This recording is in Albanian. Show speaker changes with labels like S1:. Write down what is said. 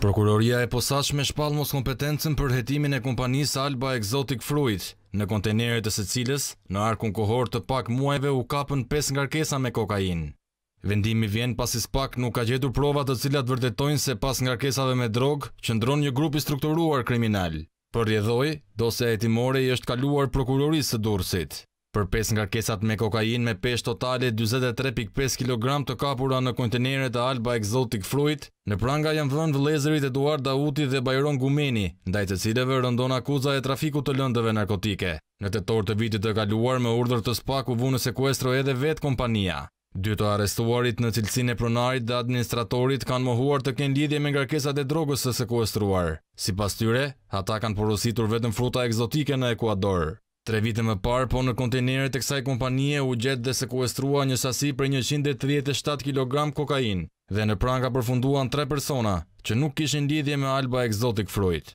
S1: Prokuroria e me shpal mos kompetencën për hetimin e kompanisë Alba Exotic Fruit, në kontenerit të së cilës, në arkun kohor të pak muajve u kapën 5 ngarkesa me kokain. Vendimi vjen pasis pak nuk ka gjetur provat të cilat vërdetojnë se pas ngarkesave me drogë, që ndronë një grupi strukturuar kriminal. Për rjedhoj, dose e timore i është kaluar prokurorisë së dursit. Për 5 nga kesat me kokain me pesh totale 23.5 kg të kapura në kontenere të Alba Exotic Fruit, në pranga janë vënë vëlezërit Eduard Dauti dhe Bajron Gumeni, ndajtë të cileve rëndon akuza e trafiku të lëndëve narkotike. Në të torë të vitit të kaluar me urdër të spaku vunë në sekuestro edhe vetë kompania. Dytë arestuarit në cilësine pronarit dhe administratorit kanë mohuar të kenë lidhje me ngarkesat e drogës të sekuestruar. Si pas tyre, ata kanë porositur vetën fruta egzotike në Ekuador. Tre vite më parë, po në kontenere e kësaj kompanije u gjetë dhe sekuestrua një sasi për 137 kg kokain dhe në pranga përfunduan tre persona që nuk kishin lidhje me Alba Exotic Fruit.